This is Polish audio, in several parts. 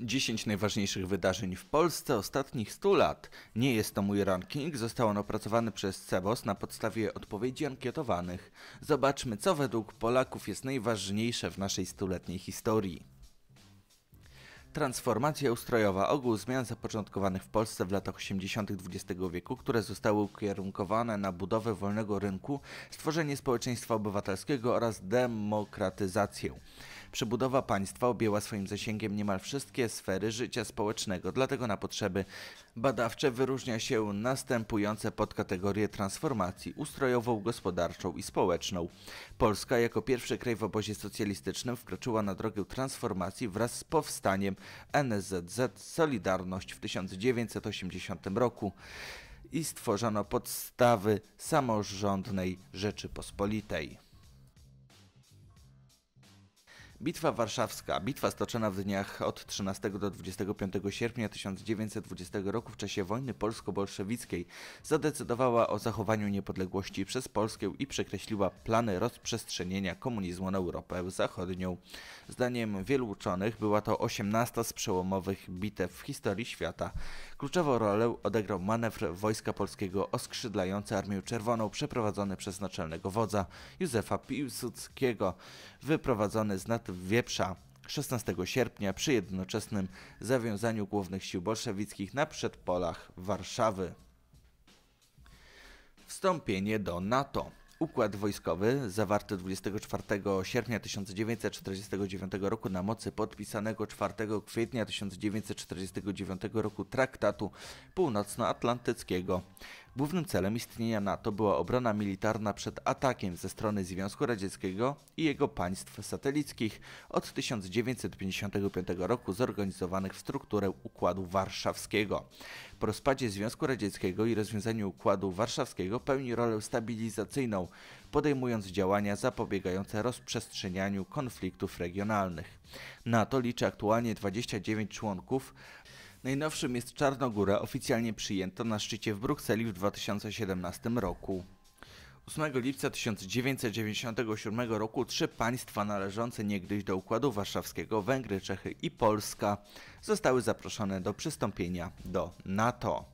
10 najważniejszych wydarzeń w Polsce ostatnich 100 lat. Nie jest to mój ranking, został on opracowany przez Cebos na podstawie odpowiedzi ankietowanych. Zobaczmy, co według Polaków jest najważniejsze w naszej stuletniej historii. Transformacja ustrojowa, ogół zmian zapoczątkowanych w Polsce w latach 80. XX wieku, które zostały ukierunkowane na budowę wolnego rynku, stworzenie społeczeństwa obywatelskiego oraz demokratyzację. Przebudowa państwa objęła swoim zasięgiem niemal wszystkie sfery życia społecznego, dlatego na potrzeby badawcze wyróżnia się następujące podkategorie transformacji ustrojową, gospodarczą i społeczną. Polska jako pierwszy kraj w obozie socjalistycznym wkroczyła na drogę transformacji wraz z powstaniem NSZZ Solidarność w 1980 roku i stworzono podstawy samorządnej Rzeczypospolitej. Bitwa Warszawska. Bitwa stoczona w dniach od 13 do 25 sierpnia 1920 roku w czasie wojny polsko-bolszewickiej zadecydowała o zachowaniu niepodległości przez Polskę i przekreśliła plany rozprzestrzenienia komunizmu na Europę Zachodnią. Zdaniem wielu uczonych była to 18 z przełomowych bitew w historii świata, Kluczową rolę odegrał manewr Wojska Polskiego oskrzydlający Armię Czerwoną przeprowadzony przez naczelnego wodza Józefa Piłsudskiego, wyprowadzony z nad Wieprza 16 sierpnia przy jednoczesnym zawiązaniu głównych sił bolszewickich na przedpolach Warszawy. Wstąpienie do NATO Układ wojskowy zawarty 24 sierpnia 1949 roku na mocy podpisanego 4 kwietnia 1949 roku Traktatu Północnoatlantyckiego Głównym celem istnienia NATO była obrona militarna przed atakiem ze strony Związku Radzieckiego i jego państw satelickich od 1955 roku zorganizowanych w strukturę Układu Warszawskiego. Po rozpadzie Związku Radzieckiego i rozwiązaniu Układu Warszawskiego pełni rolę stabilizacyjną, podejmując działania zapobiegające rozprzestrzenianiu konfliktów regionalnych. NATO liczy aktualnie 29 członków, Najnowszym jest Czarnogórę, oficjalnie przyjęto na szczycie w Brukseli w 2017 roku. 8 lipca 1997 roku trzy państwa należące niegdyś do Układu Warszawskiego Węgry, Czechy i Polska zostały zaproszone do przystąpienia do NATO.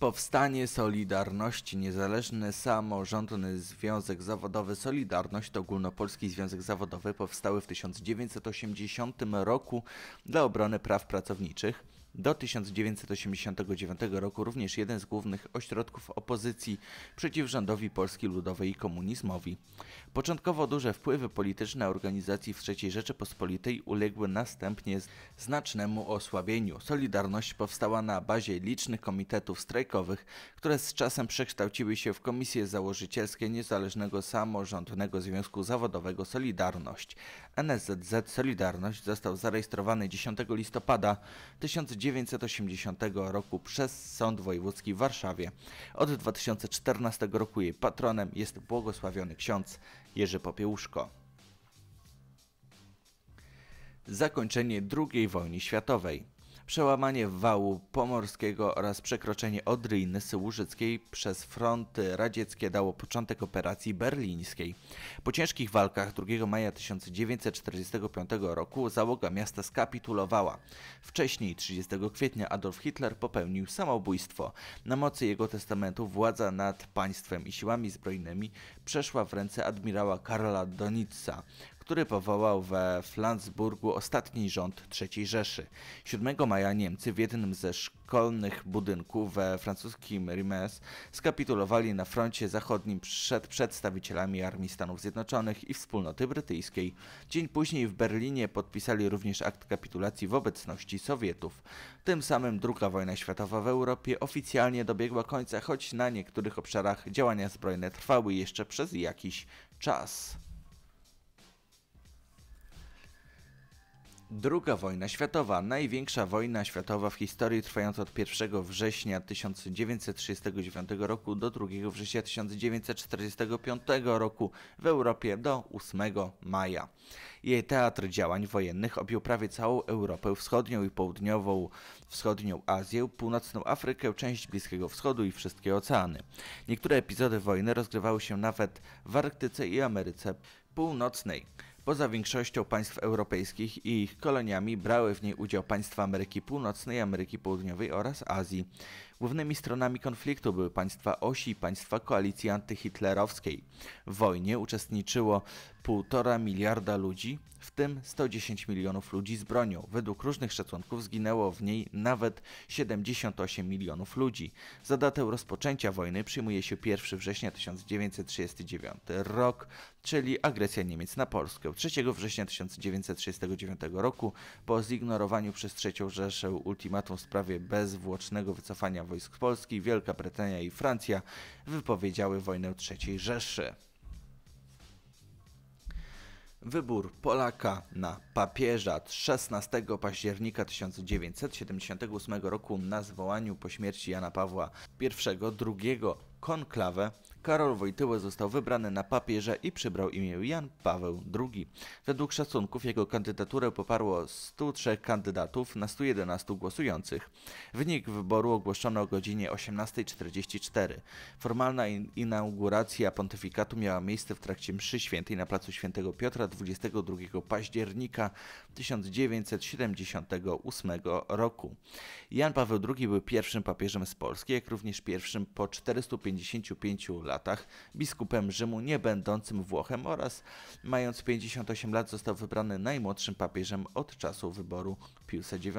Powstanie Solidarności Niezależny Samorządny Związek Zawodowy Solidarność to ogólnopolski związek zawodowy powstały w 1980 roku dla obrony praw pracowniczych. Do 1989 roku również jeden z głównych ośrodków opozycji przeciw rządowi Polski Ludowej i komunizmowi. Początkowo duże wpływy polityczne organizacji w III Rzeczypospolitej uległy następnie znacznemu osłabieniu. Solidarność powstała na bazie licznych komitetów strajkowych, które z czasem przekształciły się w komisje założycielskie Niezależnego Samorządnego Związku Zawodowego Solidarność. NSZZ Solidarność został zarejestrowany 10 listopada 1989 1980 roku przez Sąd Wojewódzki w Warszawie. Od 2014 roku jej patronem jest błogosławiony ksiądz Jerzy Popiełuszko. Zakończenie II wojny światowej przełamanie wału pomorskiego oraz przekroczenie Odry i Nysy Łużyckiej przez fronty radzieckie dało początek operacji berlińskiej. Po ciężkich walkach 2 maja 1945 roku załoga miasta skapitulowała. Wcześniej 30 kwietnia Adolf Hitler popełnił samobójstwo. Na mocy jego testamentu władza nad państwem i siłami zbrojnymi przeszła w ręce admirała Karla Donitza, który powołał we Flansburgu ostatni rząd III Rzeszy. 7 maja Niemcy w jednym ze szkolnych budynków we francuskim Rimes skapitulowali na froncie zachodnim przed przedstawicielami Armii Stanów Zjednoczonych i Wspólnoty Brytyjskiej. Dzień później w Berlinie podpisali również akt kapitulacji w obecności Sowietów. Tym samym II wojna światowa w Europie oficjalnie dobiegła końca, choć na niektórych obszarach działania zbrojne trwały jeszcze przez jakiś czas. II wojna światowa, największa wojna światowa w historii trwająca od 1 września 1939 roku do 2 września 1945 roku w Europie do 8 maja. Jej teatr działań wojennych objął prawie całą Europę Wschodnią i Południową, Wschodnią Azję, Północną Afrykę, część Bliskiego Wschodu i wszystkie oceany. Niektóre epizody wojny rozgrywały się nawet w Arktyce i Ameryce Północnej. Poza większością państw europejskich i ich koloniami brały w niej udział państwa Ameryki Północnej, Ameryki Południowej oraz Azji. Głównymi stronami konfliktu były państwa osi i państwa koalicji antyhitlerowskiej. W wojnie uczestniczyło 1,5 miliarda ludzi, w tym 110 milionów ludzi z bronią. Według różnych szacunków zginęło w niej nawet 78 milionów ludzi. Za datę rozpoczęcia wojny przyjmuje się 1 września 1939 rok, czyli agresja Niemiec na Polskę. 3 września 1939 roku po zignorowaniu przez III Rzeszę ultimatum w sprawie bezwłocznego wycofania wojny, wojsk Polski, Wielka Brytania i Francja wypowiedziały wojnę III Rzeszy. Wybór Polaka na papieża 16 października 1978 roku na zwołaniu po śmierci Jana Pawła I drugiego konklawę Karol Wojtyła został wybrany na papieża i przybrał imię Jan Paweł II. Według szacunków jego kandydaturę poparło 103 kandydatów na 111 głosujących. Wynik wyboru ogłoszono o godzinie 18.44. Formalna inauguracja pontyfikatu miała miejsce w trakcie mszy świętej na placu Świętego Piotra 22 października 1978 roku. Jan Paweł II był pierwszym papieżem z Polski, jak również pierwszym po 455 latach latach, biskupem Rzymu nie będącym Włochem oraz mając 58 lat został wybrany najmłodszym papieżem od czasu wyboru Piusa IX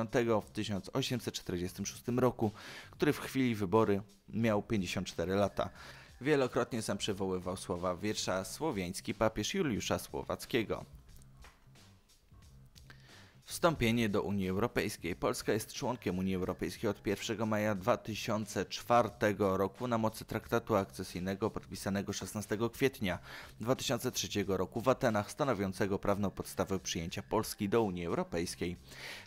w 1846 roku, który w chwili wybory miał 54 lata. Wielokrotnie sam przywoływał słowa wiersza słowiański papież Juliusza Słowackiego. Wstąpienie do Unii Europejskiej. Polska jest członkiem Unii Europejskiej od 1 maja 2004 roku na mocy traktatu akcesyjnego podpisanego 16 kwietnia 2003 roku w Atenach, stanowiącego prawną podstawę przyjęcia Polski do Unii Europejskiej.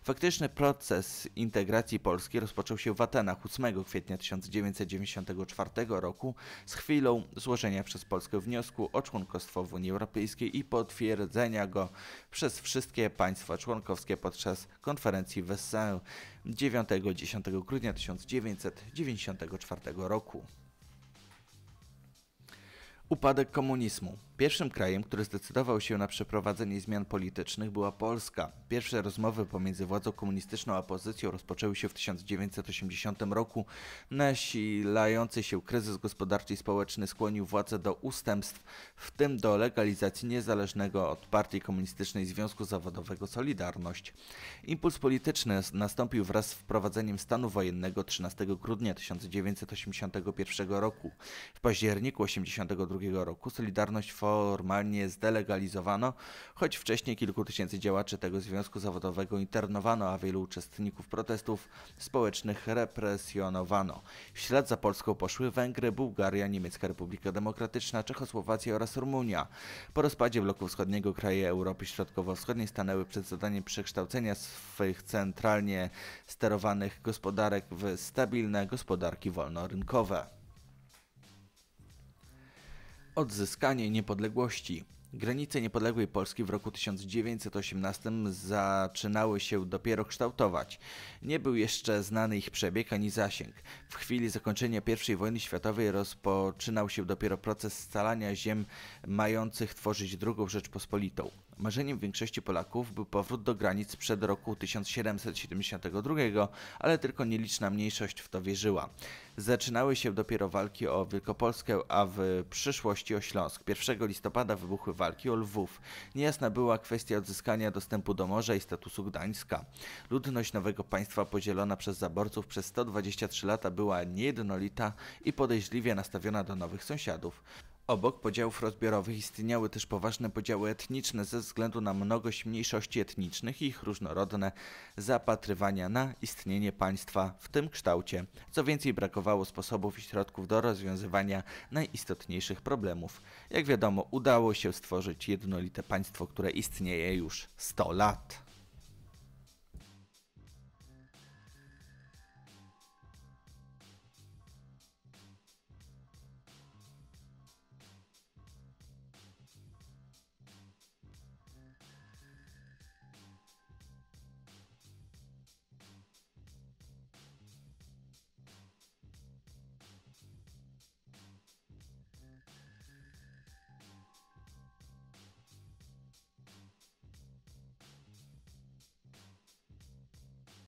Faktyczny proces integracji Polski rozpoczął się w Atenach 8 kwietnia 1994 roku z chwilą złożenia przez Polskę wniosku o członkostwo w Unii Europejskiej i potwierdzenia go przez wszystkie państwa członkowskie podczas konferencji w 9-10 grudnia 1994 roku. Upadek komunizmu. Pierwszym krajem, który zdecydował się na przeprowadzenie zmian politycznych była Polska. Pierwsze rozmowy pomiędzy władzą komunistyczną a opozycją rozpoczęły się w 1980 roku. Nasilający się kryzys gospodarczy i społeczny skłonił władze do ustępstw, w tym do legalizacji niezależnego od partii komunistycznej Związku Zawodowego Solidarność. Impuls polityczny nastąpił wraz z wprowadzeniem stanu wojennego 13 grudnia 1981 roku. W październiku 1982 roku Solidarność formalnie zdelegalizowano, choć wcześniej kilku tysięcy działaczy tego związku zawodowego internowano, a wielu uczestników protestów społecznych represjonowano. W ślad za Polską poszły Węgry, Bułgaria, Niemiecka Republika Demokratyczna, Czechosłowacja oraz Rumunia. Po rozpadzie bloku wschodniego kraje Europy Środkowo-Wschodniej stanęły przed zadaniem przekształcenia swych centralnie sterowanych gospodarek w stabilne gospodarki wolnorynkowe odzyskanie niepodległości. Granice niepodległej Polski w roku 1918 zaczynały się dopiero kształtować. Nie był jeszcze znany ich przebieg ani zasięg. W chwili zakończenia I wojny światowej rozpoczynał się dopiero proces scalania ziem mających tworzyć II Rzeczpospolitą. Marzeniem większości Polaków był powrót do granic przed roku 1772, ale tylko nieliczna mniejszość w to wierzyła. Zaczynały się dopiero walki o Wielkopolskę, a w przyszłości o Śląsk. 1 listopada wybuchły walki o Lwów. Niejasna była kwestia odzyskania dostępu do morza i statusu Gdańska. Ludność nowego państwa podzielona przez zaborców przez 123 lata była niejednolita i podejrzliwie nastawiona do nowych sąsiadów. Obok podziałów rozbiorowych istniały też poważne podziały etniczne ze względu na mnogość mniejszości etnicznych i ich różnorodne zapatrywania na istnienie państwa w tym kształcie. Co więcej, brakowało sposobów i środków do rozwiązywania najistotniejszych problemów. Jak wiadomo, udało się stworzyć jednolite państwo, które istnieje już 100 lat.